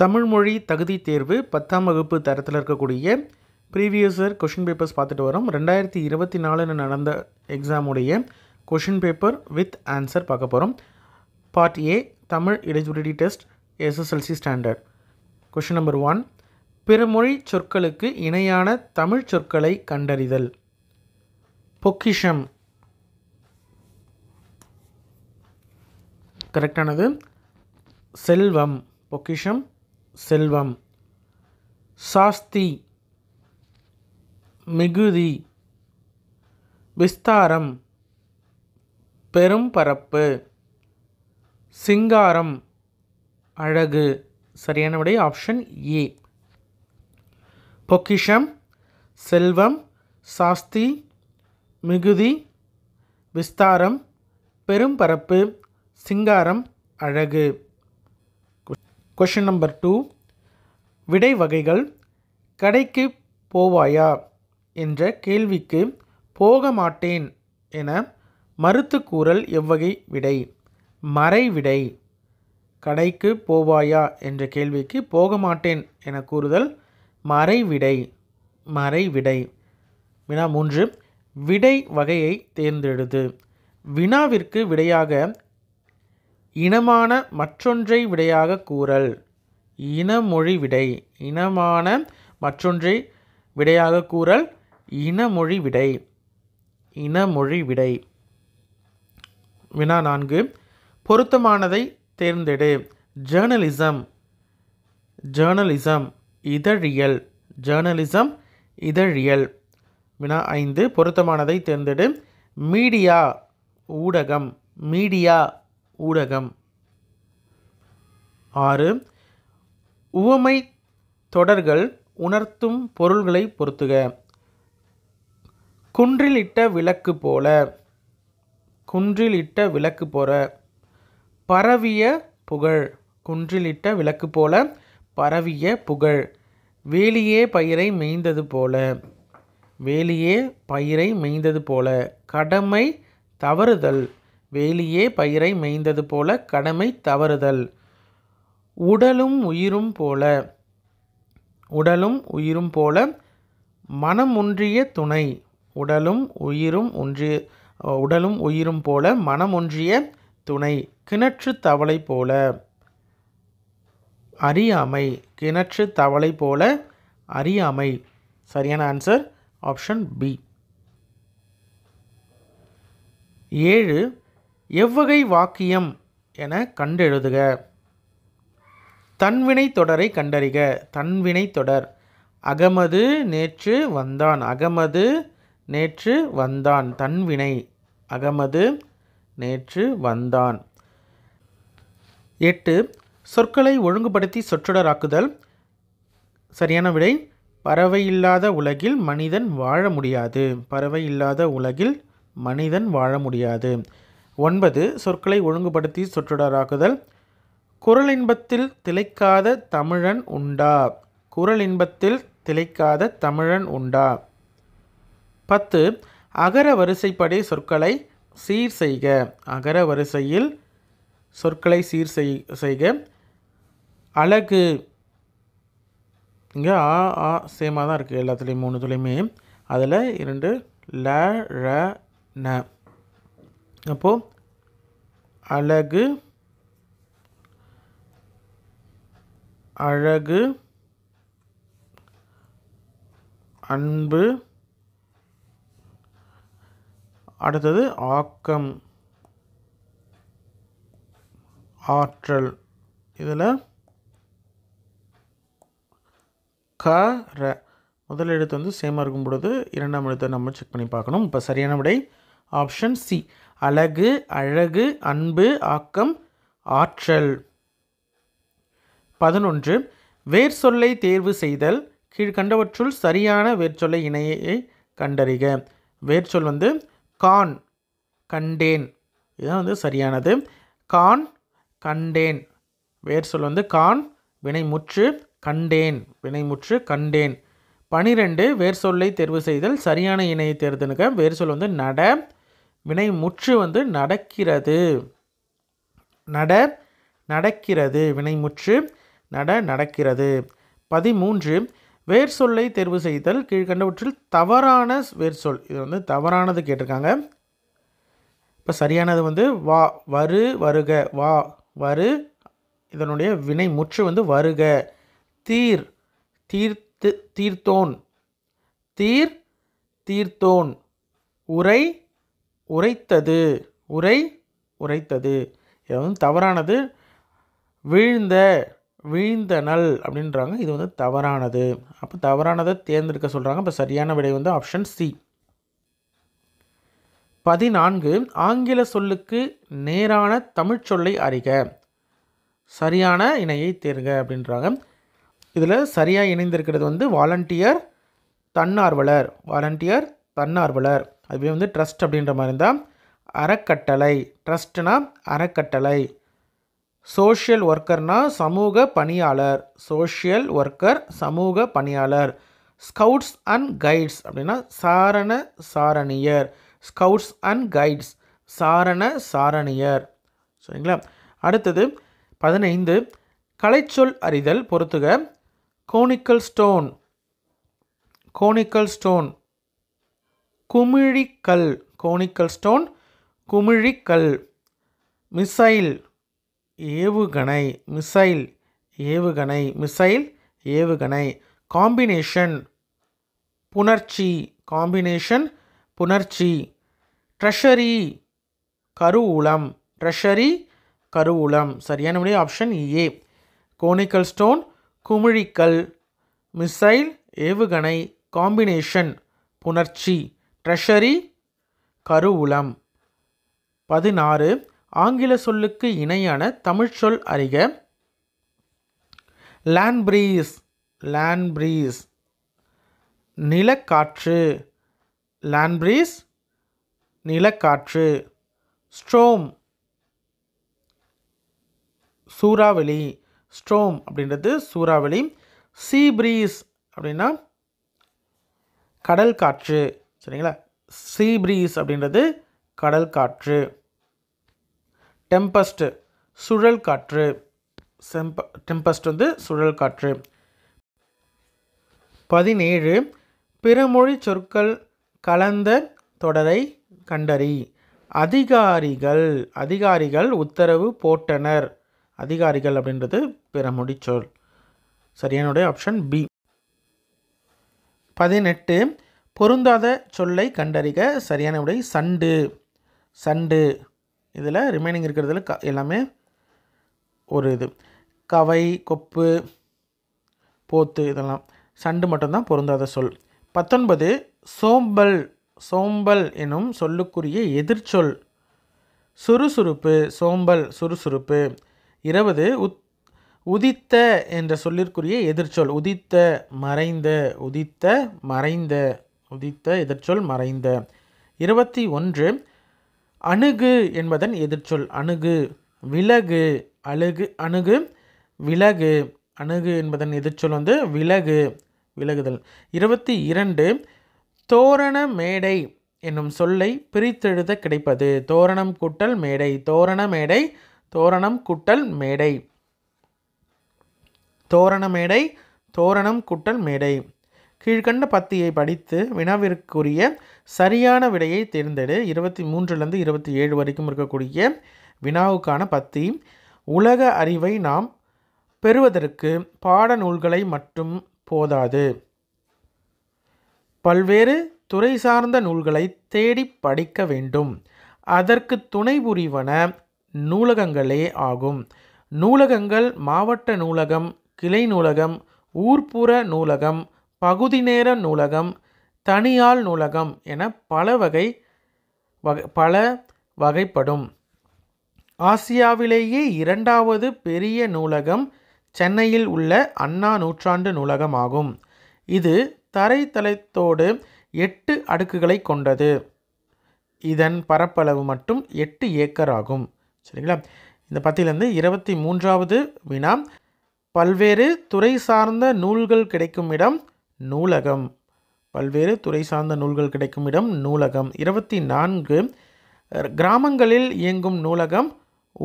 தமிழ்மொழி தகுதி தேர்வு பத்தாம் வகுப்பு தரத்தில் இருக்கக்கூடிய ப்ரீவியஸர் கொஷின் பேப்பர்ஸ் பார்த்துட்டு வரோம் ரெண்டாயிரத்தி இருபத்தி நாலுன்னு நடந்த எக்ஸாமுடைய கொஷின் பேப்பர் வித் ஆன்சர் பார்க்க போகிறோம் part A Tamil eligibility test SSLC standard question number one பிறமொழி சொற்களுக்கு இணையான தமிழ் சொற்களை கண்டறிதல் பொக்கிஷம் கரெக்டானது செல்வம் பொக்கிஷம் செல்வம் சாஸ்தி மிகுதி விஸ்தாரம் பெரும் பரப்பு சிங்காரம் அழகு சரியான விடை ஆப்ஷன் ஏ பொக்கிஷம் செல்வம் சாஸ்தி மிகுதி விஸ்தாரம் பெரும் பரப்பு சிங்காரம் அழகு கொஷின் நம்பர் டூ விடை வகைகள் கடைக்கு போவாயா என்ற கேள்விக்கு போக மாட்டேன் என மறுத்து கூறல் எவ்வகை விடை மறைவிடை கடைக்கு போவாயா என்ற கேள்விக்கு போக மாட்டேன் என கூறுதல் மறைவிடை மறைவிடை வினா மூன்று விடை வகையை தேர்ந்தெடுது வினாவிற்கு விடையாக இனமான மற்றொன்றை விடையாக கூறல் இனமொழி விடை இனமான மற்றொன்றை விடையாக கூறல் இனமொழி விடை இனமொழி விடை வினா நான்கு பொருத்தமானதை தேர்ந்தெடு ஜேர்னலிசம் ஜேர்னலிசம் இதழியல் ஜேர்னலிசம் இதழியல் வினா ஐந்து பொருத்தமானதை தேர்ந்தெடு மீடியா ஊடகம் மீடியா ஊடகம் ஆறு உவமை தொடர்கள் உணர்த்தும் பொருள்களை பொருத்துக குன்றிலிட்ட விளக்கு போல குன்றிலிட்ட விளக்கு போல பரவிய புகழ் குன்றிலிட்ட விளக்கு போல பரவிய புகழ் வேலியே பயிரை மெய்ந்தது போல வேலியே பயிரை மெய்ந்தது போல கடமை தவறுதல் வேலியே பயிரை மெய்ந்தது போல கடமை தவறுதல் உடலும் உயிரும் போல உடலும் உயிரும் போல மனம் ஒன்றிய துணை உடலும் உயிரும் ஒன்றிய உடலும் உயிரும் போல மனமொன்றிய துணை கிணற்று தவளை போல அறியாமை கிணற்று தவளை போல அறியாமை சரியான ஆன்சர் ஆப்ஷன் பி ஏழு எவ்வகை வாக்கியம் என கண்டெழுதுக தன்வினை தொடரை கண்டறிக தன்வினை தொடர் அகமது நேற்று வந்தான் அகமது நேற்று வந்தான் தன்வினை அகமது நேற்று வந்தான் எட்டு சொற்களை ஒழுங்குபடுத்தி சொற்றொடராக்குதல் சரியான விடை பறவை இல்லாத உலகில் மனிதன் வாழ முடியாது பறவை இல்லாத உலகில் மனிதன் வாழ முடியாது ஒன்பது சொற்களை ஒழுங்குபடுத்தி சொற்றொடராக்குதல் குரல் இன்பத்தில் திளைக்காத தமிழன் உண்டா குரல் இன்பத்தில் திளைக்காத தமிழன் உண்டா பத்து அகர வரிசைப்படி சொற்களை சீர் செய்க அகர வரிசையில் சொற்களை சீர் செய் செய்க அழகு இங்கே ஆ ஆ சேமாக தான் இருக்குது எல்லாத்துலேயும் மூணு துளையுமே அதில் இரண்டு ல ர ந அப்போது அழகு அழகு அன்பு அடுத்தது ஆக்கம் ஆற்றல் இதில் க ர முதல் எழுத்து வந்து சேமாக இருக்கும் பொழுது இரண்டாம் எழுத்தை நம்ம செக் பண்ணி பார்க்கணும் இப்போ சரியான விடை ஆப்ஷன் சி அழகு அழகு அன்பு ஆக்கம் ஆற்றல் பதினொன்று வேர் சொல்லை தேர்வு செய்தல் கீழ்கண்டவற்றுள் சரியான வேர்ச்சொல்லை இணையை கண்டறிக சொல் வந்து கான் கண்டேன் இதுதான் வந்து சரியானது கான் கண்டேன் சொல் வந்து கான் வினைமுற்று கண்டேன் வினைமுற்று கண்டேன் பனிரெண்டு வேர் சொல்லை தேர்வு செய்தல் சரியான இணையை தேர்ந்தெடுக்க வேர் சொல் வந்து நட வினை முற்று வந்து நடக்கிறது நட நடக்கிறது வினைமுற்று நட நடக்கிறது பதிமூன்று வேர் சொல்லை தேர்வு செய்தல் கீழ்கண்டவற்றில் தவறான வேர் சொல் இது வந்து தவறானது கேட்டிருக்காங்க இப்போ சரியானது வந்து வா வரு வருக வா வரு இதனுடைய வினை முற்று வந்து வருக தீர் தீர்த்து தீர்த்தோன் தீர் தீர்த்தோன் உரை உரைத்தது உரை உரைத்தது இது வந்து தவறானது வீழ்ந்த வீழ்ந்த நல் அப்படின்றாங்க இது வந்து தவறானது அப்போ தவறானதை தேர்ந்தெடுக்க சொல்கிறாங்க இப்போ சரியான விடை வந்து ஆப்ஷன் சி பதினான்கு ஆங்கில சொல்லுக்கு நேரான தமிழ்ச்சொல்லை அறிக சரியான இணையை தேர்க அப்படின்றாங்க இதில் சரியாக இணைந்திருக்கிறது வந்து வாலண்டியர் தன்னார்வலர் வாலண்டியர் தன்னார்வலர் அதுவே வந்து ட்ரஸ்ட் அப்படின்ற மாதிரி இருந்தால் அறக்கட்டளை ட்ரஸ்ட்னா அறக்கட்டளை சோஷியல் ஒர்க்கர்னால் சமூக பணியாளர் சோஷியல் ஒர்க்கர் சமூக பணியாளர் ஸ்கவுட்ஸ் அண்ட் கைட்ஸ் அப்படின்னா சாரண சாரணியர் ஸ்கவுட்ஸ் அண்ட் கைட்ஸ் சாரண சாரணியர் சரிங்களா அடுத்தது பதினைந்து கலைச்சொல் அறிதல் பொறுத்துக கோனிக்கல் ஸ்டோன் கோனிக்கல் ஸ்டோன் குமிழிக்கல் கோனிக்கல் ஸ்டோன் குமிழிக்கல் மிசைல் ஏவுகணை மிசைல் ஏவுகணை மிசைல் ஏவுகணை காம்பினேஷன் புணர்ச்சி காம்பினேஷன் புணர்ச்சி ட்ரெஷரி கருவூலம் ட்ரெஷரி கருவூலம் சரியான முடிய ஆப்ஷன் ஏ கோனிக்கல் ஸ்டோன் குமிழிக்கல் மிசைல் ஏவுகணை காம்பினேஷன் புணர்ச்சி ட்ரெஷரி கருவூலம் பதினாறு ஆங்கில சொல்லுக்கு இணையான தமிழ்ச்சொல் அறிக லேண்ட் பிரீஸ் லேண்ட் பிரீஸ் நிலக்காற்று லேண்ட் பிரீஸ் நிலக்காற்று ஸ்ட்ரோம் சூறாவளி ஸ்ட்ரோம் அப்படின்றது சூறாவளி சீ பிரீஸ் அப்படின்னா கடல் காற்று சரிங்களா சீ பிரீஸ் அப்படின்றது கடல் காற்று டெம்பஸ்ட்டு சுழல் காற்று செம்ப டெம்பஸ்ட் வந்து சுழல் காற்று பதினேழு பிறமொழி சொற்கள் கலந்த தொடரை கண்டறி அதிகாரிகள் அதிகாரிகள் உத்தரவு போட்டனர் அதிகாரிகள் அப்படின்றது பிறமொழி சொல் சரியானுடைய ஆப்ஷன் பி பதினெட்டு பொருந்தாத சொல்லை கண்டறிக சரியான விடை சண்டு சண்டு இதில் ரிமைனிங் இருக்கிறதுல க எல்லாமே ஒரு இது கவை கொப்பு போத்து இதெல்லாம் சண்டு மட்டும்தான் பொருந்தாத சொல் பத்தொன்பது சோம்பல் சோம்பல் எனும் சொல்லுக்குரிய எதிர்ச்சொல் சுறுசுறுப்பு சோம்பல் சுறுசுறுப்பு இருபது உத் உதித்த என்ற சொல்லிற்குரிய எதிர்ச்சொல் உதித்த மறைந்த உதித்த மறைந்த உதித்த எதிர்ச்சொல் மறைந்த இருபத்தி ஒன்று அணுகு என்பதன் எதிர்ச்சொல் அணுகு விலகு அழுகு அணுகு விலகு அணுகு என்பதன் எதிர்ச்சொல் வந்து விலகு விலகுதல் இருபத்தி இரண்டு தோரண மேடை என்னும் சொல்லை பிரித்தெழுத கிடைப்பது தோரணம் கூட்டல் மேடை தோரண மேடை தோரணம் கூட்டல் மேடை தோரண மேடை தோரணம் கூட்டல் மேடை கீழ்கண்ட பத்தியை படித்து வினாவிற்குரிய சரியான விடையை தேர்ந்தெடு இருபத்தி மூன்றுலேருந்து இருபத்தி ஏழு வரைக்கும் இருக்கக்கூடிய வினாவுக்கான பத்தி உலக அறிவை நாம் பெறுவதற்கு பாடநூல்களை மட்டும் போதாது பல்வேறு துறை சார்ந்த நூல்களை தேடி படிக்க வேண்டும் அதற்கு துணை புரிவன நூலகங்களே ஆகும் நூலகங்கள் மாவட்ட நூலகம் கிளை நூலகம் ஊர்ப்புற நூலகம் பகுதி நேர நூலகம் தனியால் நூலகம் என பல வகை பல வகைப்படும் ஆசியாவிலேயே இரண்டாவது பெரிய நூலகம் சென்னையில் உள்ள அண்ணா நூற்றாண்டு நூலகமாகும் இது தரைத்தளத்தோடு எட்டு அடுக்குகளை கொண்டது இதன் பரப்பளவு மட்டும் எட்டு ஏக்கர் ஆகும் சரிங்களா இந்த பத்திலிருந்து இருபத்தி மூன்றாவது வினா பல்வேறு துறை சார்ந்த நூல்கள் கிடைக்கும் இடம் நூலகம் பல்வேறு துறை சார்ந்த நூல்கள் கிடைக்கும் இடம் நூலகம் இருபத்தி நான்கு கிராமங்களில் இயங்கும் நூலகம்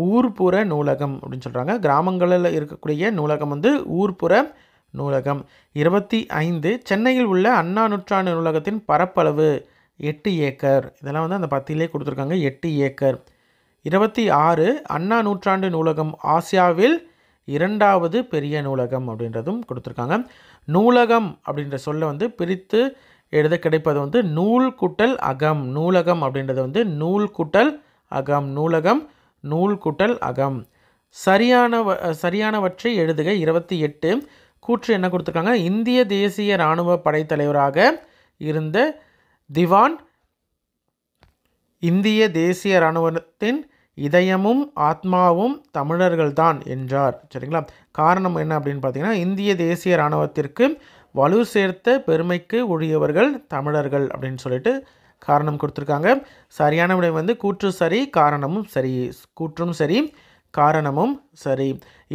ஊர்ப்புற நூலகம் அப்படின்னு சொல்கிறாங்க கிராமங்களில் இருக்கக்கூடிய நூலகம் வந்து ஊர்ப்புற நூலகம் இருபத்தி ஐந்து சென்னையில் உள்ள அண்ணா நூற்றாண்டு நூலகத்தின் பரப்பளவு எட்டு ஏக்கர் இதெல்லாம் வந்து அந்த பத்தியிலே கொடுத்துருக்காங்க எட்டு ஏக்கர் இருபத்தி ஆறு அண்ணா நூற்றாண்டு நூலகம் ஆசியாவில் இரண்டாவது பெரிய நூலகம் அப்படின்றதும் கொடுத்துருக்காங்க நூலகம் அப்படின்ற சொல்ல வந்து பிரித்து எழுத கிடைப்பது வந்து நூல் குட்டல் அகம் நூலகம் அப்படின்றது வந்து நூல் குட்டல் அகம் நூலகம் நூல் குட்டல் அகம் சரியான சரியானவற்றை எழுதுக இருபத்தி எட்டு கூற்று என்ன கொடுத்துருக்காங்க இந்திய தேசிய இராணுவ படைத்தலைவராக இருந்த திவான் இந்திய தேசிய இராணுவத்தின் இதயமும் ஆத்மாவும் தமிழர்கள்தான் என்றார் சரிங்களா காரணம் என்ன அப்படின்னு பார்த்தீங்கன்னா இந்திய தேசிய இராணுவத்திற்கு வலு சேர்த்த பெருமைக்கு உரியவர்கள் தமிழர்கள் அப்படின்னு சொல்லிட்டு காரணம் கொடுத்துருக்காங்க சரியான விடை வந்து கூற்று சரி காரணமும் சரி கூற்றும் சரி காரணமும் சரி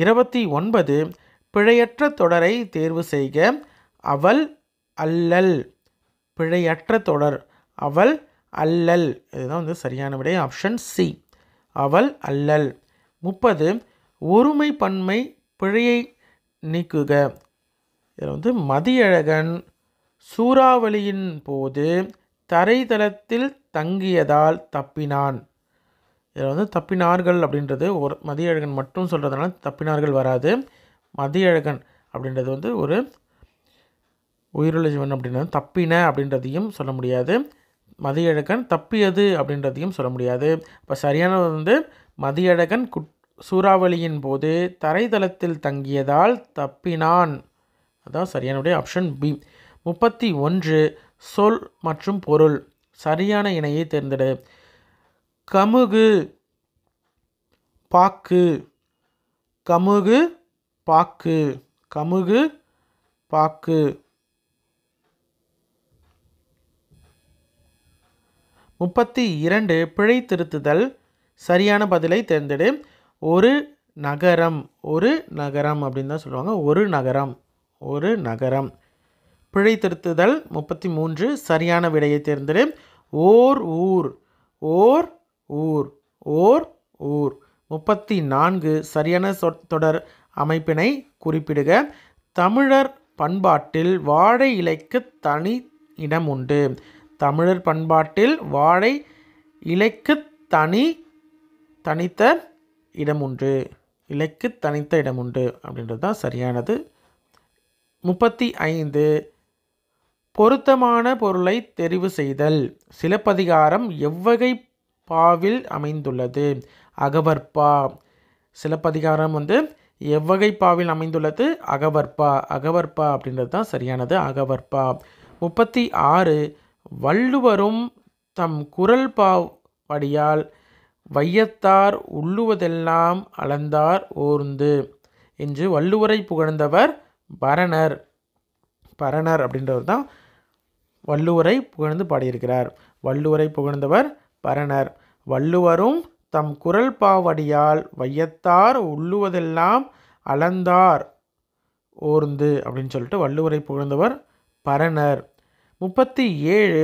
இருபத்தி ஒன்பது பிழையற்ற தொடரை தேர்வு செய்க அவள் அல்லல் பிழையற்ற தொடர் அவள் அல்லல் இதுதான் வந்து சரியான விடை ஆப்ஷன் சி அவள் அல்லல் முப்பது ஒருமை பன்மை பிழையை நீக்குக இதில் வந்து மதியழகன் சூறாவளியின் போது தரைதளத்தில் தங்கியதால் தப்பினான் இதில் வந்து தப்பினார்கள் அப்படின்றது ஒரு மதியழகன் மட்டும் சொல்கிறதுனால தப்பினார்கள் வராது மதியழகன் அப்படின்றது வந்து ஒரு உயிருள்ள ஜீவன் அப்படின்றது தப்பின அப்படின்றதையும் சொல்ல முடியாது மதியழகன் தப்பியது அப்படின்றதையும் சொல்ல முடியாது இப்போ சரியானது வந்து மதியழகன் குட் சூறாவளியின் போது தரைதளத்தில் தங்கியதால் தப்பினான் அதான் சரியானுடைய ஆப்ஷன் பி முப்பத்தி ஒன்று சொல் மற்றும் பொருள் சரியான இணையை தேர்ந்தெடு கமுகு பாக்கு கமுகு பாக்கு கமுகு பாக்கு முப்பத்தி இரண்டு பிழை திருத்துதல் சரியான பதிலை தேர்ந்தெடு ஒரு நகரம் ஒரு நகரம் அப்படின்னு தான் சொல்லுவாங்க ஒரு நகரம் ஒரு நகரம் பிழை திருத்துதல் முப்பத்தி மூன்று சரியான விடையை தேர்ந்தெடு ஓர் ஊர் ஓர் ஊர் ஓர் ஊர் முப்பத்தி நான்கு சரியான சொ தொடர் அமைப்பினை குறிப்பிடுக தமிழர் பண்பாட்டில் வாழை இலைக்கு தனி இடம் உண்டு தமிழர் பண்பாட்டில் வாழை இலைக்கு தனி தனித்த இடமுண்டு இலைக்கு தனித்த இடமுண்டு அப்படின்றது தான் சரியானது முப்பத்தி ஐந்து பொருத்தமான பொருளை தெரிவு செய்தல் சிலப்பதிகாரம் எவ்வகை பாவில் அமைந்துள்ளது அகவற்பா சிலப்பதிகாரம் வந்து எவ்வகை பாவில் அமைந்துள்ளது அகவற்பா அகவற்பா அப்படின்றது தான் சரியானது அகவற்பா முப்பத்தி ஆறு வள்ளுவரும் தம் குரல் பாவடியால் வையத்தார் உள்ளுவதெல்லாம் அளந்தார் ஓர்ந்து என்று வள்ளுவரை புகழ்ந்தவர் பரணர் பரணர் அப்படின்றவர் தான் வள்ளுவரை புகழ்ந்து பாடியிருக்கிறார் வள்ளுவரை புகழ்ந்தவர் பரணர் வள்ளுவரும் தம் குரல் பாவடியால் வையத்தார் உள்ளுவதெல்லாம் அளந்தார் ஓர்ந்து அப்படின்னு சொல்லிட்டு வள்ளுவரை புகழ்ந்தவர் பரணர் முப்பத்தி ஏழு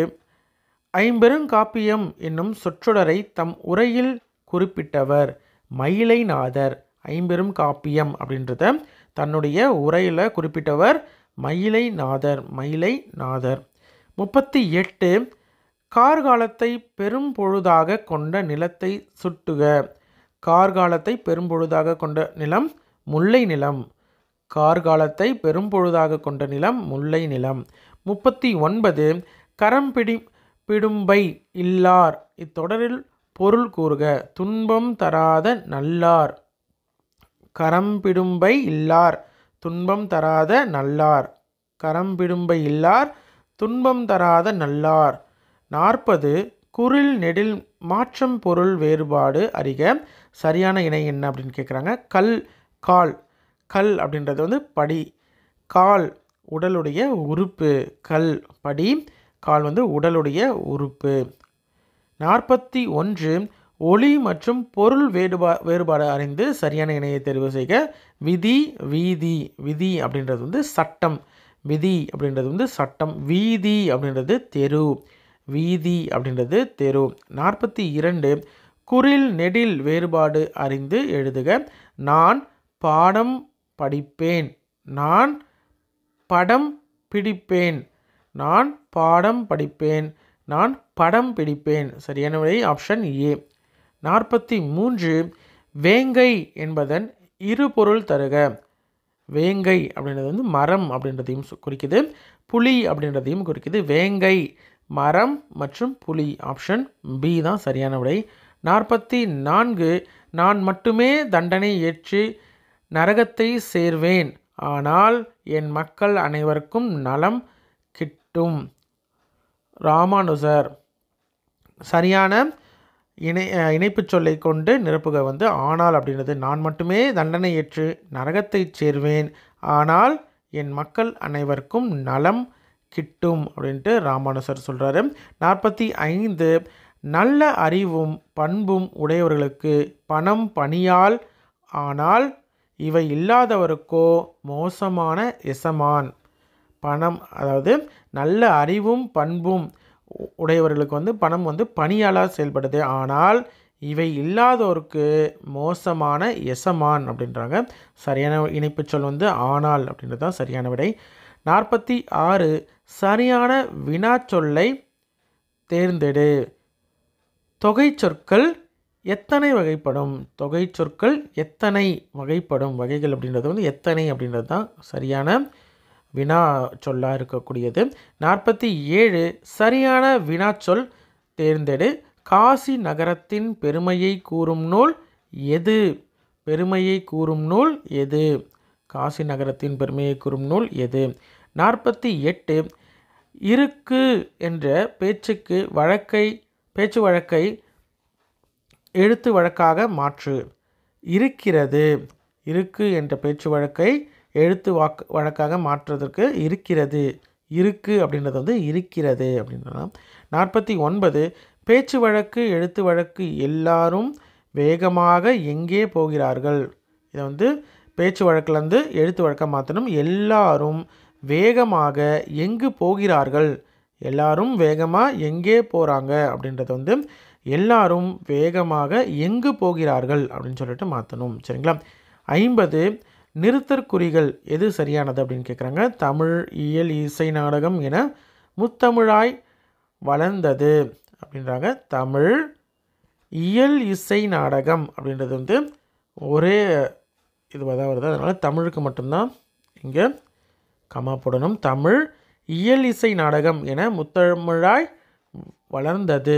ஐம்பெருங்காப்பியம் என்னும் சொற்றொடரை தம் உரையில் குறிப்பிட்டவர் மயிலைநாதர் ஐம்பெரும் காப்பியம் அப்படின்றத தன்னுடைய உரையில் குறிப்பிட்டவர் மயிலைநாதர் மயிலைநாதர் முப்பத்தி எட்டு கார்காலத்தை பெரும் பொழுதாக கொண்ட நிலத்தை சுட்டுக கார்காலத்தை பெரும் பொழுதாக கொண்ட நிலம் முல்லை நிலம் கார்காலத்தை பெரும் பொழுதாக கொண்ட நிலம் முல்லை நிலம் முப்பத்தி ஒன்பது கரம் பிடி பிடும்பை இல்லார் இத்தொடரில் பொருள் கூறுக துன்பம் தராத நல்லார் கரம்பிடும்பை இல்லார் துன்பம் தராத நல்லார் கரம்பிடும்பை இல்லார் துன்பம் தராத நல்லார் நாற்பது குரில் நெடில் மாற்றம் பொருள் வேறுபாடு அறிக சரியான இணை என்ன அப்படின்னு கேட்குறாங்க கல் கால் கல் அப்படின்றது வந்து படி கால் உடலுடைய உறுப்பு கல் படி கால் வந்து உடலுடைய உறுப்பு நாற்பத்தி ஒன்று ஒளி மற்றும் பொருள் வேறுபா வேறுபாடு அறிந்து சரியான இணையை தெரிவு செய்க விதி வீதி விதி அப்படின்றது வந்து சட்டம் விதி அப்படின்றது வந்து சட்டம் வீதி அப்படின்றது தெரு வீதி அப்படின்றது தெரு நாற்பத்தி இரண்டு குரில் நெடில் வேறுபாடு அறிந்து எழுதுக நான் பாடம் படிப்பேன் நான் படம் பிடிப்பேன் நான் பாடம் படிப்பேன் நான் படம் பிடிப்பேன் சரியான விடை ஆப்ஷன் ஏ நாற்பத்தி மூன்று வேங்கை என்பதன் இரு பொருள் தருக வேங்கை அப்படின்றது வந்து மரம் அப்படின்றதையும் குறிக்குது புலி அப்படின்றதையும் குறிக்குது வேங்கை மரம் மற்றும் புலி ஆப்ஷன் பி தான் சரியான விடை நாற்பத்தி நான்கு நான் மட்டுமே தண்டனை ஏற்று நரகத்தை சேர்வேன் ஆனால் என் மக்கள் அனைவருக்கும் நலம் கிட்டும் ராமானுசர் சரியான இணை இணைப்பு சொல்லை கொண்டு நிரப்புக வந்து ஆனால் அப்படின்றது நான் மட்டுமே தண்டனை ஏற்று நரகத்தை சேர்வேன் ஆனால் என் மக்கள் அனைவருக்கும் நலம் கிட்டும் அப்படின்ட்டு ராமானுசர் சொல்கிறாரு நாற்பத்தி ஐந்து நல்ல அறிவும் பண்பும் உடையவர்களுக்கு பணம் பணியால் ஆனால் இவை இல்லாதவருக்கோ மோசமான எசமான் பணம் அதாவது நல்ல அறிவும் பண்பும் உடையவர்களுக்கு வந்து பணம் வந்து பணியாளர் செயல்படுது ஆனால் இவை இல்லாதோருக்கு மோசமான எசமான் அப்படின்றாங்க சரியான இணைப்பு சொல் வந்து ஆனால் அப்படின்றது தான் சரியான விடை நாற்பத்தி ஆறு சரியான வினா சொல்லை தேர்ந்தெடு தொகை சொற்கள் எத்தனை வகைப்படும் தொகை சொற்கள் எத்தனை வகைப்படும் வகைகள் அப்படின்றது வந்து எத்தனை அப்படின்றது தான் சரியான வினா சொல்லாக இருக்கக்கூடியது நாற்பத்தி ஏழு சரியான வினாச்சொல் தேர்ந்தெடு காசி நகரத்தின் பெருமையை கூறும் நூல் எது பெருமையை கூறும் நூல் எது காசி நகரத்தின் பெருமையை கூறும் நூல் எது நாற்பத்தி எட்டு இருக்கு என்ற பேச்சுக்கு வழக்கை பேச்சு வழக்கை எழுத்து வழக்காக மாற்று இருக்கிறது இருக்கு என்ற பேச்சு வழக்கை எழுத்து வாக்கு வழக்காக மாற்றுவதற்கு இருக்கிறது இருக்கு அப்படின்றது வந்து இருக்கிறது அப்படின்னா நாற்பத்தி ஒன்பது பேச்சு வழக்கு எழுத்து வழக்கு எல்லாரும் வேகமாக எங்கே போகிறார்கள் இதை வந்து பேச்சு வழக்கிலேருந்து எழுத்து வழக்கம் மாற்றணும் எல்லாரும் வேகமாக எங்கு போகிறார்கள் எல்லாரும் வேகமாக எங்கே போகிறாங்க அப்படின்றத வந்து எல்லாரும் வேகமாக எங்கு போகிறார்கள் அப்படின்னு சொல்லிட்டு மாற்றணும் சரிங்களா ஐம்பது நிறுத்தற்குறிகள் எது சரியானது அப்படின்னு கேட்குறாங்க தமிழ் இயல் இசை நாடகம் என முத்தமிழாய் வளர்ந்தது அப்படின்றாங்க தமிழ் இயல் இசை நாடகம் அப்படின்றது வந்து ஒரே இதுவாக தான் வருது அதனால் தமிழுக்கு மட்டும்தான் இங்கே கமா போடணும் தமிழ் இயல் இசை நாடகம் என முத்தமிழாய் வளர்ந்தது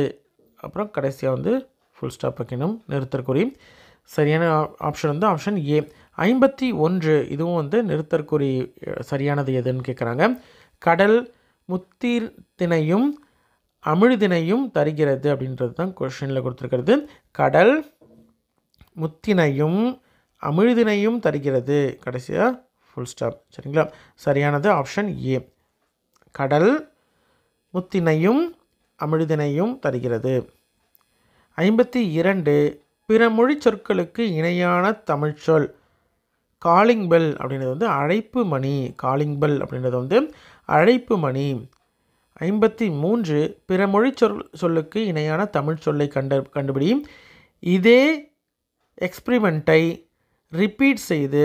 அப்புறம் கடைசியாக வந்து ஃபுல் ஸ்டாப் வைக்கணும் நிறுத்தற்குறி சரியான ஆப்ஷன் வந்து ஆப்ஷன் ஏ ஐம்பத்தி ஒன்று இதுவும் வந்து நிறுத்தற்குறி சரியானது எதுன்னு கேட்குறாங்க கடல் முத்தீர் தினையும் அமிழ்தினையும் தருகிறது அப்படின்றது தான் கொஷினில் கொடுத்துருக்கிறது கடல் முத்தினையும் அமிழ்தினையும் தருகிறது கடைசியாக ஃபுல் ஸ்டாப் சரிங்களா சரியானது ஆப்ஷன் ஏ கடல் முத்தினையும் அமிழ்தினையும் தருகிறது ஐம்பத்தி இரண்டு பிற மொழி சொற்களுக்கு இணையான தமிழ்ச்சொல் காலிங் பெல் அப்படின்றது வந்து அழைப்பு மணி காலிங் பெல் அப்படின்றது வந்து அழைப்பு மணி ஐம்பத்தி மூன்று பிற மொழி சொல் சொல்லுக்கு இணையான தமிழ் சொல்லை கண்டு கண்டுபிடி இதே எக்ஸ்பிரிமெண்ட்டை ரிப்பீட் செய்து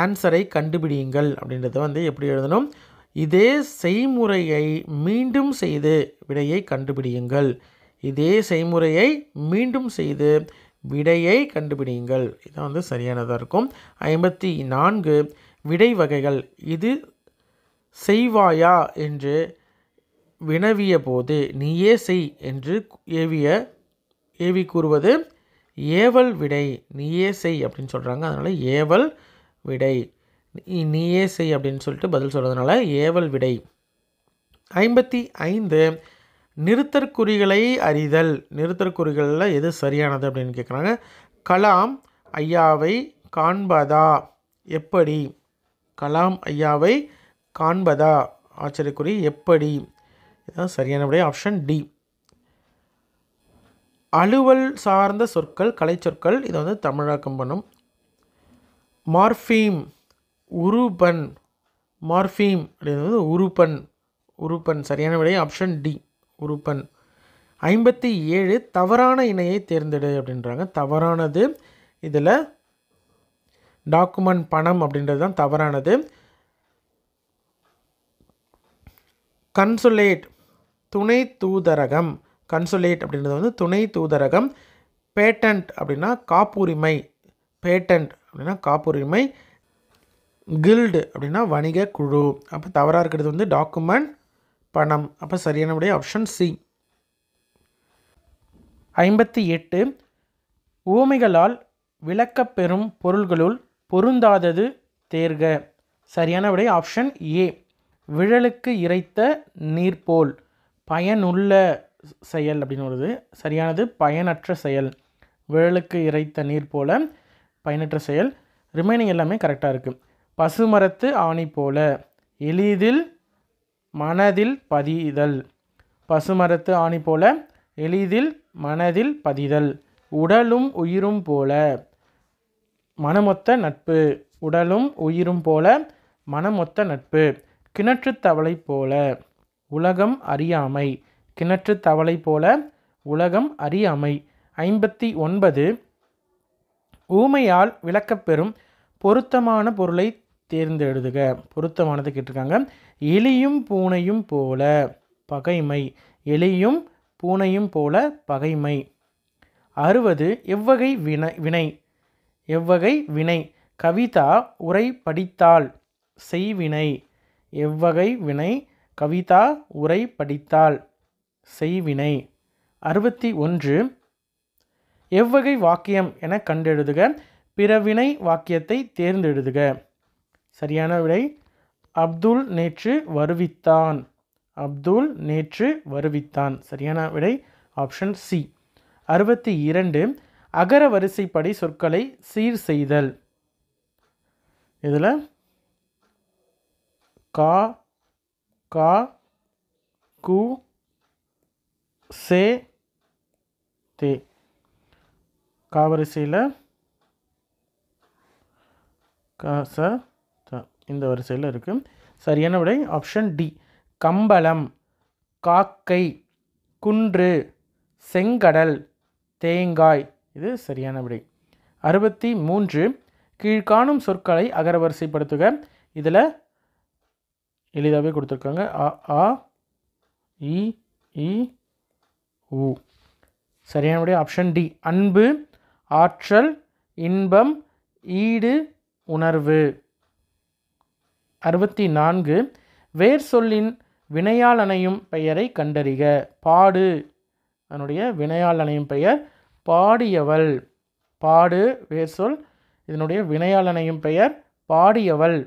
ஆன்சரை கண்டுபிடியுங்கள் அப்படின்றத வந்து எப்படி எழுதணும் இதே செய்முறையை மீண்டும் செய்து விடையை கண்டுபிடியுங்கள் இதே செய்முறையை மீண்டும் செய்து விடையை கண்டுபிடியுங்கள் இதுதான் வந்து சரியானதாக இருக்கும் ஐம்பத்தி நான்கு விடை வகைகள் இது செய்வாயா என்று வினவிய போது நீயே செய் என்று ஏவிய ஏவி கூறுவது ஏவல் விடை நீயே செய் அப்படின்னு சொல்கிறாங்க அதனால் ஏவல் விடை நீயே செய் அப்படின்னு சொல்லிட்டு பதில் சொல்கிறதுனால ஏவல் விடை ஐம்பத்தி ஐந்து நிறுத்தற்குறிகளை அறிதல் நிறுத்தற்குறிகளில் எது சரியானது அப்படின்னு கேட்குறாங்க கலாம் ஐயாவை காண்பதா எப்படி கலாம் ஐயாவை காண்பதா ஆச்சரியக்குறி எப்படி இதுதான் சரியான விடை ஆப்ஷன் டி அலுவல் சார்ந்த சொற்கள் கலை சொற்கள் இதை வந்து தமிழாக்கம் பண்ணும் மார்ஃபீம் உருபன் மார்ஃபீம் அப்படின்றது உருப்பன் உருப்பன் சரியான விடையே ஆப்ஷன் டி உருப்பன் ஐம்பத்தி ஏழு தவறான இணையை தேர்ந்தெடு அப்படின்றாங்க தவறானது இதில் டாக்குமெண்ட் பணம் அப்படின்றது தான் தவறானது கன்சுலேட் துணை தூதரகம் கன்சுலேட் அப்படின்றது வந்து துணை தூதரகம் பேட்டன்ட் அப்படின்னா காப்புரிமை பேட்டன்ட் அப்படின்னா காப்புரிமை கில்டு அப்படின்னா வணிக குழு அப்போ தவறாக இருக்கிறது வந்து டாக்குமெண்ட் பணம் அப்போ சரியான உடைய ஆப்ஷன் சி ஐம்பத்தி எட்டு ஊமைகளால் விளக்கப்பெறும் பொருள்களுள் பொருந்தாதது தேர்க சரியான விடை ஆப்ஷன் ஏ விழலுக்கு இறைத்த நீர்போல் பயனுள்ள செயல் அப்படின்னு வருது சரியானது பயனற்ற செயல் விழலுக்கு இறைத்த நீர் போல பயனற்ற செயல் ரிமைனிங் எல்லாமே கரெக்டாக இருக்குது பசுமரத்து ஆணி போல எளிதில் மனதில் பதிதல் பசுமரத்து ஆணி போல எளிதில் மனதில் பதிதல் உடலும் உயிரும் போல மனமொத்த நட்பு உடலும் உயிரும் போல மனமொத்த நட்பு கிணற்று தவளை போல உலகம் அறியாமை கிணற்று தவளை போல உலகம் அறியாமை ஐம்பத்தி ஒன்பது ஊமையால் விளக்கப்பெறும் பொருத்தமான பொருளை தேர்ந்தெடுதுக பொருத்தமானது கேட்டிருக்காங்க எலியும் பூனையும் போல பகைமை எலியும் பூனையும் போல பகைமை அறுபது எவ்வகை வினை வினை எவ்வகை வினை கவிதா உரை படித்தாள் செய்வினை எவ்வகை வினை கவிதா உரை படித்தாள் செய்வினை அறுபத்தி ஒன்று எவ்வகை வாக்கியம் என கண்டெழுதுக பிறவினை வாக்கியத்தை தேர்ந்தெழுதுக சரியான விடை அப்துல் நேற்று வருவித்தான் அப்துல் நேற்று வருவித்தான் சரியான விடை ஆப்ஷன் சி அறுபத்தி இரண்டு அகர வரிசைப்படி சொற்களை சீர் செய்தல் இதில் கா கா கு சே தே காவரிசையில் ச இந்த வரிசையில் இருக்குது சரியான விடை ஆப்ஷன் டி கம்பளம் காக்கை குன்று செங்கடல் தேங்காய் இது சரியான விடை அறுபத்தி மூன்று கீழ்காணும் சொற்களை அகரவரிசைப்படுத்துக இதில் எளிதாகவே கொடுத்துருக்காங்க அ ஆ இ உ சரியான விடை ஆப்ஷன் டி அன்பு ஆற்றல் இன்பம் ஈடு உணர்வு அறுபத்தி நான்கு வேர் சொல்லின் வினையால் அணையும் பெயரை கண்டறிக பாடு அதனுடைய வினையால் அணையும் பெயர் பாடியவள் பாடு வேர் சொல் இதனுடைய வினையால் அணையும் பெயர் பாடியவள்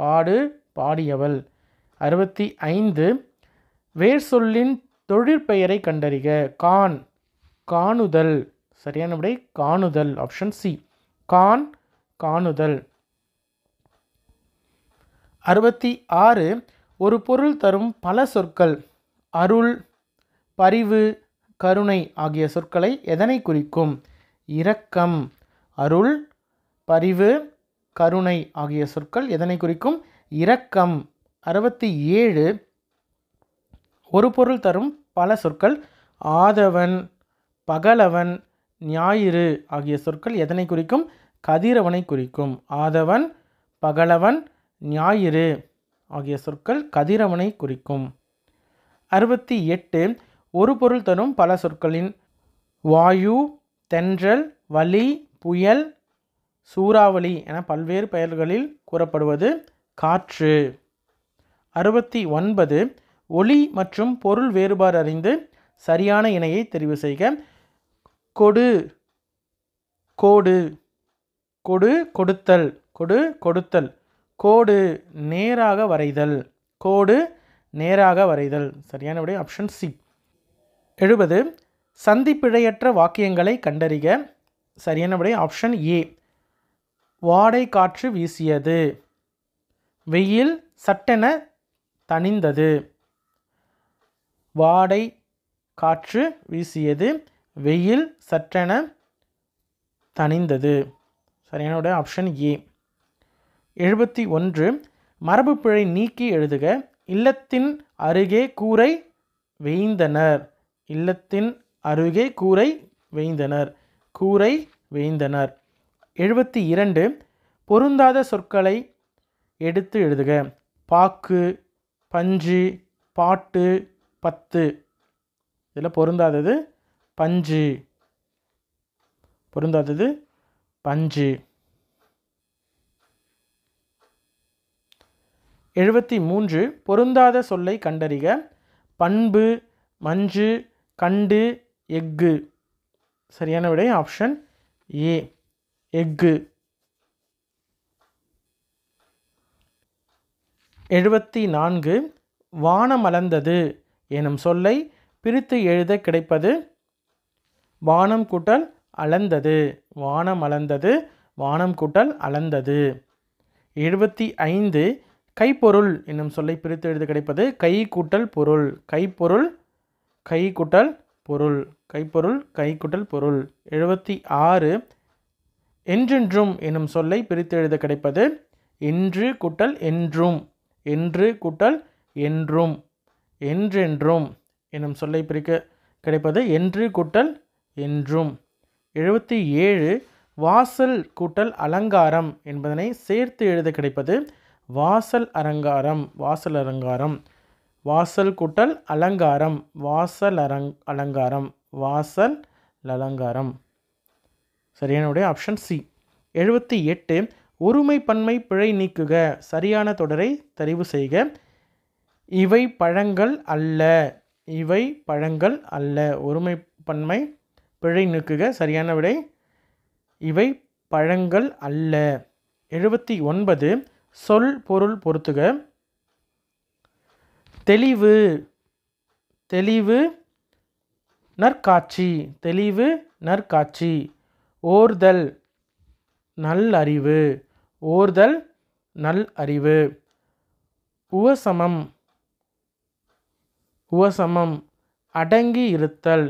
பாடு பாடியவள் அறுபத்தி ஐந்து வேர் சொல்லின் தொழிற்பெயரை கண்டறிக கான் காணுதல் சரியான விடை காணுதல் ஆப்ஷன் சி கான் காணுதல் அறுபத்தி ஆறு ஒரு பொருள் தரும் பல சொற்கள் அருள் பரிவு கருணை ஆகிய சொற்களை எதனை குறிக்கும் இரக்கம் அருள் பரிவு கருணை ஆகிய சொற்கள் எதனை குறிக்கும் இரக்கம் அறுபத்தி ஏழு ஒரு பொருள் தரும் பல சொற்கள் ஆதவன் பகலவன் ஞாயிறு ஆகிய சொற்கள் எதனை குறிக்கும் கதிரவனை குறிக்கும் ஆதவன் பகலவன் ஞாயிறு ஆகிய சொற்கள் கதிரவனை குறிக்கும் அறுபத்தி எட்டு ஒரு பொருள் தரும் பல சொற்களின் வாயு தென்றல் வலி புயல் சூறாவளி என பல்வேறு பெயர்களில் கூறப்படுவது காற்று அறுபத்தி ஒன்பது ஒளி மற்றும் பொருள் வேறுபாடு அறிந்து சரியான இணையை தெரிவு செய்க கொடு கோடு கொடு கொடுத்தல் கொடு கொடுத்தல் கோடு நேராக வரைதல் கோடு நேராக வரைதல் சரியான விடை ஆப்ஷன் சி எழுபது சந்திப்பிழையற்ற வாக்கியங்களை கண்டறிக சரியான விடை ஆப்ஷன் ஏ வாடை காற்று வீசியது வெயில் சட்டென தணிந்தது வாடை காற்று வீசியது வெயில் சட்டென தணிந்தது சரியான ஆப்ஷன் ஏ எழுபத்தி ஒன்று மரபுப்பிழை நீக்கி எழுதுக இல்லத்தின் அருகே கூரை வேய்ந்தனர் இல்லத்தின் அருகே கூரை வேய்ந்தனர் கூரை வேய்ந்தனர் எழுபத்தி இரண்டு பொருந்தாத சொற்களை எடுத்து எழுதுக பாக்கு பஞ்சு பாட்டு பத்து இதில் பொருந்தாதது பஞ்சு பொருந்தாதது பஞ்சு எழுபத்தி மூன்று பொருந்தாத சொல்லை கண்டறிக பண்பு மஞ்சு கண்டு எஃகு சரியான விடை ஆப்ஷன் ஏ எஃகு எழுபத்தி நான்கு வானமலர்ந்தது எனும் சொல்லை பிரித்து எழுத கிடைப்பது வானம் கூட்டல் அளந்தது வானம் அளந்தது வானம் கூட்டல் அளந்தது எழுபத்தி ஐந்து கைப்பொருள் என்னும் சொல்லை பிரித்து எழுத கிடைப்பது கை கூட்டல் பொருள் கைப்பொருள் கை கூட்டல் பொருள் கைப்பொருள் கை கூட்டல் பொருள் எழுபத்தி ஆறு என்றென்றும் என்னும் சொல்லை பிரித்து எழுத கிடைப்பது என்று கூட்டல் என்றும் என்று கூட்டல் என்றும் என்றென்றும் என்னும் சொல்லை பிரிக்க கிடைப்பது என்று கூட்டல் என்றும் எழுபத்தி ஏழு வாசல் கூட்டல் அலங்காரம் என்பதனை சேர்த்து எழுத கிடைப்பது வாசல் அலங்காரம் வாசல் அலங்காரம் வாசல் கூட்டல் அலங்காரம் வாசல் அரங் அலங்காரம் வாசல் அலங்காரம் சரியானுடைய ஆப்ஷன் சி எழுபத்தி எட்டு ஒருமை பன்மை பிழை நீக்குக சரியான தொடரை தெரிவு செய்க இவை பழங்கள் அல்ல இவை பழங்கள் அல்ல ஒருமை பன்மை பிழை நீக்குக சரியான விடை இவை பழங்கள் அல்ல எழுபத்தி ஒன்பது சொல் பொருள் பொறுத்துக தெளிவு தெளிவு நற்காட்சி தெளிவு நற்காட்சி ஓர்தல் நல்லறிவு ஓர்தல் நல் அறிவு உவசமம் உவசமம் அடங்கி இருத்தல்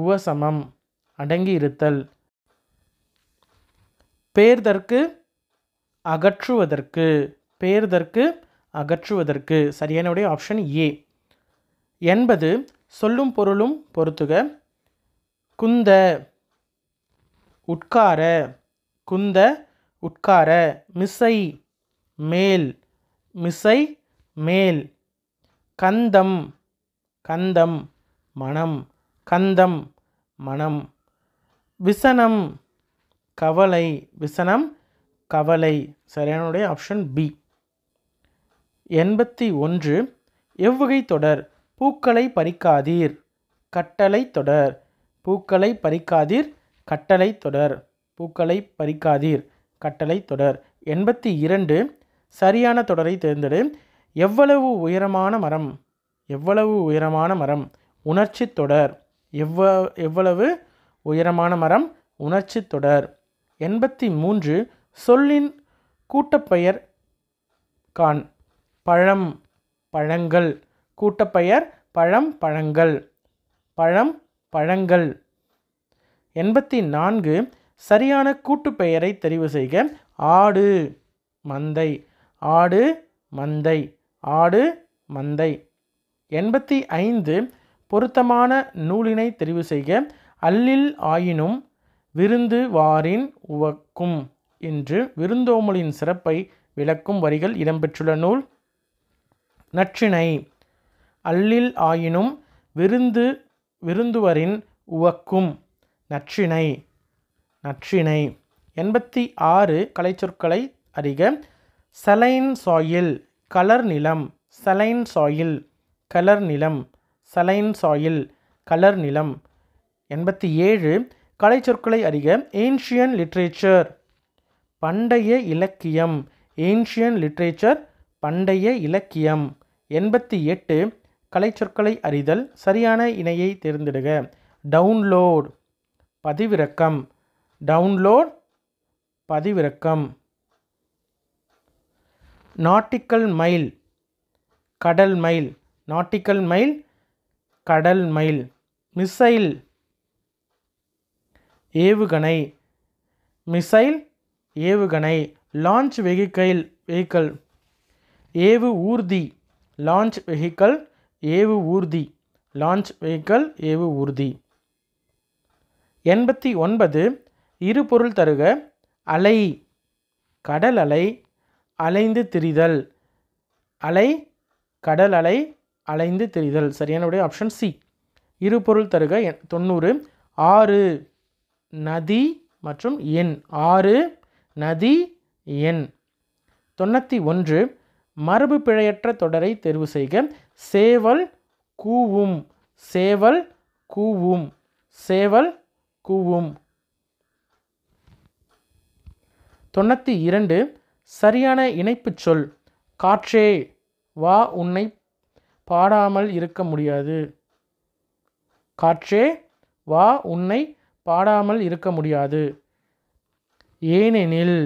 உவசமம் அடங்கி இருத்தல் பேர்தற்கு அகற்றுவதற்கு பேர்தற்கு அகற்றுவதற்கு சரியானுடைய ஆப்ஷன் ஏ என்பது சொல்லும் பொருளும் பொறுத்துக குந்த உட்கார குந்த உட்கார மிசை மேல் மிசை மேல் கந்தம் கந்தம் மனம் கந்தம் மனம் விசனம் கவலை விசனம் கவலை சரியானுடைய ஆப்ஷன் பி எண்பத்தி ஒன்று எவ்வகை தொடர் பூக்களை பறிக்காதீர் கட்டளை தொடர் பூக்களை பறிக்காதீர் கட்டளை தொடர் பூக்களை பறிக்காதீர் கட்டளை தொடர் எண்பத்தி இரண்டு சரியான தொடரை தேர்ந்தெடு எவ்வளவு உயரமான மரம் எவ்வளவு உயரமான மரம் உணர்ச்சி தொடர் எவ்வ எவ்வளவு உயரமான மரம் உணர்ச்சி தொடர் எண்பத்தி மூன்று சொல்லின் கூட்டப்பெயர் கான் பழம் பழங்கள் கூட்டப்பெயர் பழம் பழங்கள் பழம் பழங்கள் எண்பத்தி நான்கு சரியான கூட்டுப்பெயரை தெரிவு செய்க ஆடு மந்தை ஆடு மந்தை ஆடு மந்தை எண்பத்தி ஐந்து பொருத்தமான நூலினை தெரிவு செய்க அல்லில் ஆயினும் விருந்து வாரின் உவக்கும் என்று விருந்தோமலின் சிறப்பை விளக்கும் வரிகள் இடம்பெற்றுள்ள நூல் நற்றிணை அல்லில் ஆயினும் விருந்து விருந்துவரின் உவக்கும் நற்றிணை நற்றிணை எண்பத்தி ஆறு கலைச்சொற்களை அறிக சலைன் சாயில் கலர் நிலம் சலைன் சாயில் கலர் நிலம் சலைன் சாயில் கலர் நிலம் எண்பத்தி ஏழு கலைச்சொற்களை அறிக ஏன்ஷியன் லிட்ரேச்சர் பண்டைய இலக்கியம் ஏன்ஷியன் லிட்ரேச்சர் பண்டைய இலக்கியம் எண்பத்தி எட்டு கலைச்சொற்களை அறிதல் சரியான இணையை தேர்ந்தெடுக டவுன்லோட் பதிவிறக்கம் டவுன்லோட் பதிவிறக்கம் நாட்டிக்கல் மைல் கடல் மைல் நாட்டிக்கல் மைல் கடல் மைல் மிசைல் ஏவுகணை மிசைல் ஏவுகணை லான்ச் வெஹிக்கைல் வெஹிக்கல் ஏவு ஊர்தி லான்ச் வெஹிக்கல் ஏவு ஊர்தி லான்ச் வெஹிக்கல் ஏவு ஊர்தி எண்பத்தி ஒன்பது இரு பொருள் தருக அலை கடல் அலை அலைந்து திரிதல் அலை கடல் அலை அலைந்து திரிதல் சரியானுடைய ஆப்ஷன் சி இரு பொருள் தருக தொண்ணூறு ஆறு நதி மற்றும் எண் ஆறு நதி எண் தொண்ணூற்றி ஒன்று மரபு பிழையற்ற தொடரை தேர்வு செய்க சேவல் கூவும் சேவல் கூவும் சேவல் கூவும் தொண்ணூற்றி இரண்டு சரியான இணைப்பு சொல் காற்றே வா உன்னை பாடாமல் இருக்க முடியாது காற்றே வா உன்னை பாடாமல் இருக்க முடியாது ஏனெனில்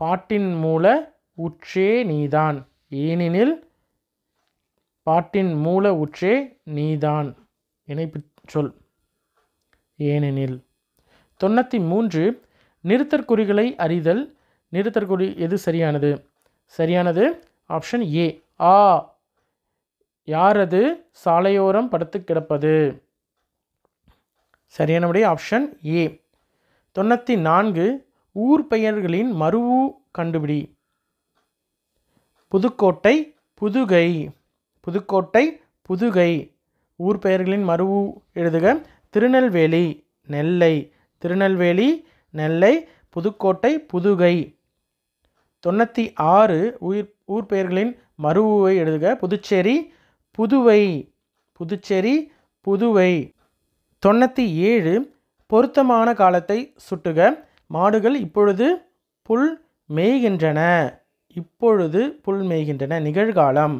பாட்டின் மூல உற்றே நீதான் ஏனெனில் பாட்டின் மூல உற்றே நீதான் இணைப்பு சொல் ஏனெனில் தொண்ணூற்றி மூன்று நிறுத்தற்குறிகளை அறிதல் நிறுத்தற்குறி எது சரியானது சரியானது ஆப்ஷன் ஏ ஆ யாரது சாலையோரம் படுத்து கிடப்பது சரியானபடி ஆப்ஷன் ஏ தொண்ணூற்றி நான்கு ஊர் பெயர்களின் மருவு கண்டுபிடி புதுக்கோட்டை புதுகை புதுக்கோட்டை புதுகை ஊர் பெயர்களின் மருவு எழுதுக திருநெல்வேலி நெல்லை திருநெல்வேலி நெல்லை புதுக்கோட்டை புதுகை தொண்ணூற்றி ஆறு உயிர் ஊர் பெயர்களின் மருவுவை எழுதுக புதுச்சேரி புதுவை புதுச்சேரி புதுவை தொண்ணூற்றி ஏழு பொருத்தமான காலத்தை சுட்டுக மாடுகள் இப்பொழுது புல் மேய்கின்றன இப்பொழுது புல் மேய்கின்றன நிகழ்காலம்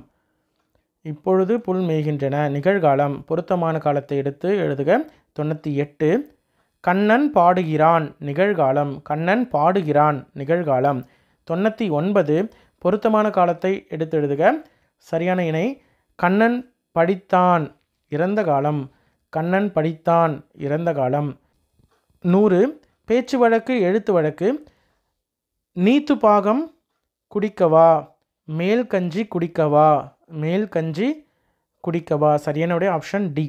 இப்பொழுது புல் மேய்கின்றன நிகழ்காலம் பொருத்தமான காலத்தை எடுத்து எழுதுக தொண்ணூற்றி எட்டு கண்ணன் பாடுகிறான் நிகழ்காலம் கண்ணன் பாடுகிறான் நிகழ்காலம் தொண்ணூற்றி ஒன்பது பொருத்தமான காலத்தை எடுத்து எழுதுக சரியான இணை கண்ணன் படித்தான் இறந்த காலம் கண்ணன் படித்தான் இறந்த காலம் நூறு பேச்சு வழக்கு எழுத்து வழக்கு நீத்து பாகம் குடிக்கவா மேல் கஞ்சி குடிக்கவா மேல் கஞ்சி குடிக்கவா சரியானுடைய ஆப்ஷன் டி